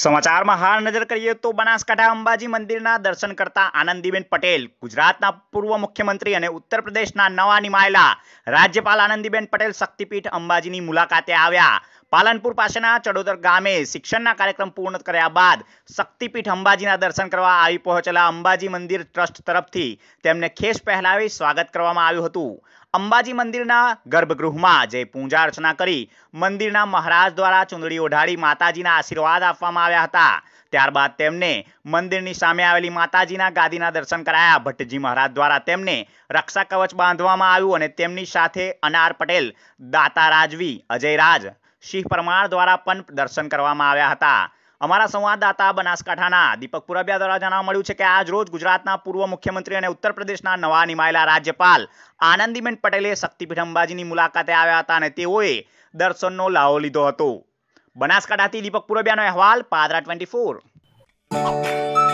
સમાચારમાં હાલ નજર કરીએ તો બનાસકાંઠા અંબાજી મંદિરના દર્શન કરતા આનંદીબેન પટેલ ગુજરાતના પૂર્વ મુખ્યમંત્રી અને ઉત્તર પ્રદેશના નવા નિમાયેલા રાજ્યપાલ આનંદીબેન પટેલ શક્તિપીઠ અંબાજીની મુલાકાતે આવ્યા પાલનપુર પાસેના ચડોદર ગામે શિક્ષણના કાર્યક્રમ પૂર્ણ કર્યા બાદ શક્તિપીઠ અંબાજીના દર્શન કરવા આવી પહોંચેલા અંબાજી મંદિર ટ્રસ્ટ તરફથી તેમને ખેસ પહેલાવી સ્વાગત કરવામાં આવ્યું હતું અંબાજી મંદિરના ગર્ભગૃહમાં જે પૂજા અર્ચના કરી મંદિરના મહારાજ દ્વારા ચુંદડી ઓઢાડી માતાજીના આશીર્વાદ આપવામાં આવ્યા હતા ત્યારબાદ તેમને મંદિરની સામે આવેલી માતાજીના ગાદીના દર્શન કરાયા ભટ્ટજી મહારાજ દ્વારા તેમને રક્ષા કવચ બાંધવામાં આવ્યું અને તેમની સાથે અનાર પટેલ દાતા રાજવી અજય રાજ સિંહ પરમાર દ્વારા પણ દર્શન કરવામાં આવ્યા હતા અમારા સંવાદદાતા બનાસકાંઠાના દીપક પુરબિયા દ્વારા જાણવા મળ્યું છે કે આજ રોજ ગુજરાતના પૂર્વ મુખ્યમંત્રી અને ઉત્તર પ્રદેશના નવા નિમાયેલા રાજ્યપાલ આનંદીબેન પટેલે શક્તિપીઠ અંબાજીની મુલાકાતે આવ્યા હતા અને તેઓએ દર્શનનો લાહો લીધો હતો બનાસકાંઠાથી દીપક પુરાબિયાનો અહેવાલ પાદરા ટ્વેન્ટી ફોર